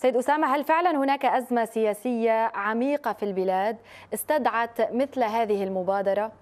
سيد أسامة هل فعلا هناك أزمة سياسية عميقة في البلاد استدعت مثل هذه المبادرة؟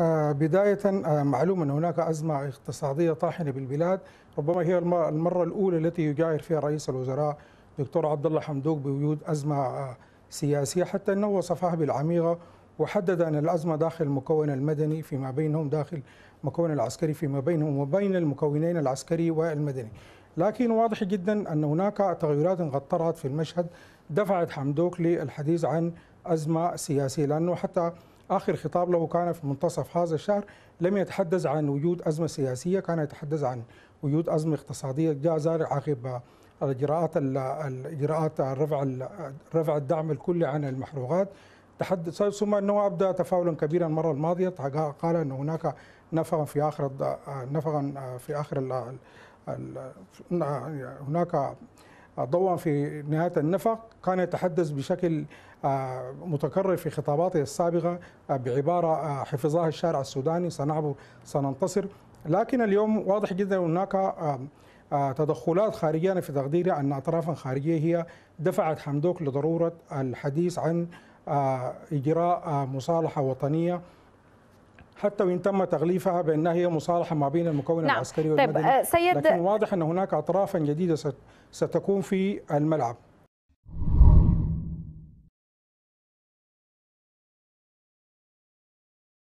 آه، بداية آه، معلوم أن هناك أزمة اقتصادية طاحنة بالبلاد ربما هي المرة الأولى التي يجاهر فيها رئيس الوزراء دكتور عبد الله حمدوك بوجود أزمة آه، سياسية حتى أنه وصفها بالعميقة وحدد أن الأزمة داخل المكون المدني فيما بينهم داخل المكون العسكري فيما بينهم وبين المكونين العسكري والمدني لكن واضح جدا أن هناك تغيرات قد طرأت في المشهد دفعت حمدوك للحديث عن أزمة سياسية لأنه حتى آخر خطاب له كان في منتصف هذا الشهر لم يتحدث عن وجود أزمة سياسية كان يتحدث عن وجود أزمة اقتصادية جاء ذلك عقب الإجراءات الإجراءات رفع رفع الدعم الكلي عن المحروقات تحدث ثم انه ابدى تفاولا كبيرا المره الماضيه قال ان هناك نفقا في اخر نفقا في اخر الـ الـ يعني هناك ضوء في نهايه النفق كان يتحدث بشكل آه، متكرر في خطاباته السابقه آه، بعباره آه، حفظها الشارع السوداني سنعبر سننتصر لكن اليوم واضح جدا هناك تدخلات خارجية أنا في تقديري أن أطرافا خارجية هي دفعت حمدوك لضرورة الحديث عن آه، إجراء آه، مصالحة وطنية حتى وان تم تغليفها بانها هي مصالحه ما بين المكون نعم. العسكري والمدني طيب آه، سيد لكن واضح ان هناك اطرافا جديده ستكون في الملعب